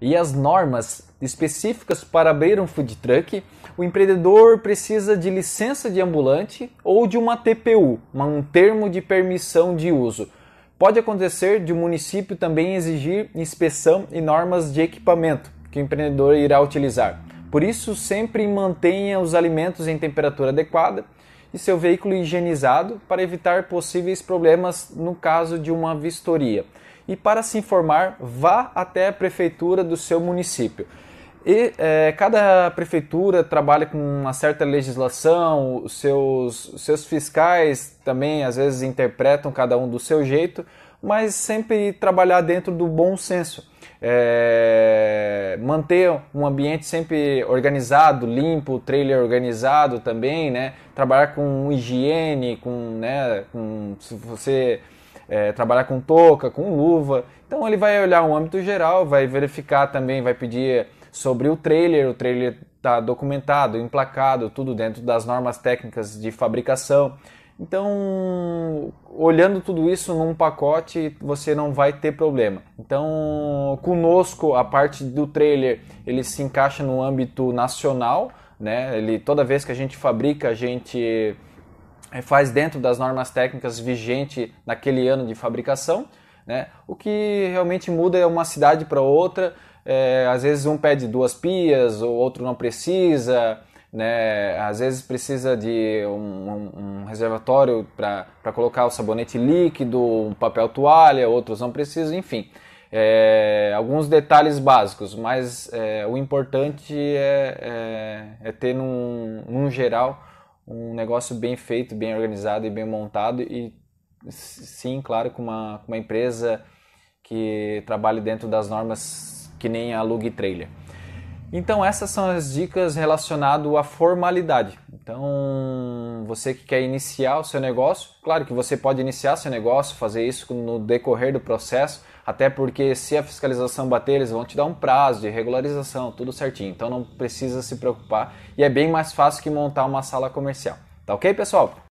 e as normas específicas para abrir um food truck, o empreendedor precisa de licença de ambulante ou de uma TPU, um termo de permissão de uso. Pode acontecer de o um município também exigir inspeção e normas de equipamento que o empreendedor irá utilizar. Por isso, sempre mantenha os alimentos em temperatura adequada e seu veículo higienizado para evitar possíveis problemas no caso de uma vistoria e para se informar, vá até a prefeitura do seu município. E é, cada prefeitura trabalha com uma certa legislação, os seus, seus fiscais também às vezes interpretam cada um do seu jeito, mas sempre trabalhar dentro do bom senso. É, manter um ambiente sempre organizado, limpo, trailer organizado também, né? Trabalhar com higiene, com, né, com se você é, trabalhar com touca, com luva. Então ele vai olhar um âmbito geral, vai verificar também, vai pedir sobre o trailer, o trailer está documentado, emplacado, tudo dentro das normas técnicas de fabricação. Então, olhando tudo isso num pacote, você não vai ter problema. Então, conosco, a parte do trailer, ele se encaixa no âmbito nacional, né? Ele toda vez que a gente fabrica, a gente é, faz dentro das normas técnicas vigente naquele ano de fabricação. Né? O que realmente muda é uma cidade para outra. É, às vezes um pede duas pias, o outro não precisa. Né? Às vezes precisa de um, um, um reservatório para colocar o sabonete líquido, um papel toalha, outros não precisam, enfim. É, alguns detalhes básicos, mas é, o importante é, é, é ter num, num geral um negócio bem feito, bem organizado e bem montado e sim, claro, com uma, uma empresa que trabalhe dentro das normas que nem a Lug Trailer. Então essas são as dicas relacionado à formalidade. Então você que quer iniciar o seu negócio, claro que você pode iniciar seu negócio, fazer isso no decorrer do processo, até porque se a fiscalização bater, eles vão te dar um prazo de regularização, tudo certinho. Então, não precisa se preocupar e é bem mais fácil que montar uma sala comercial. Tá ok, pessoal?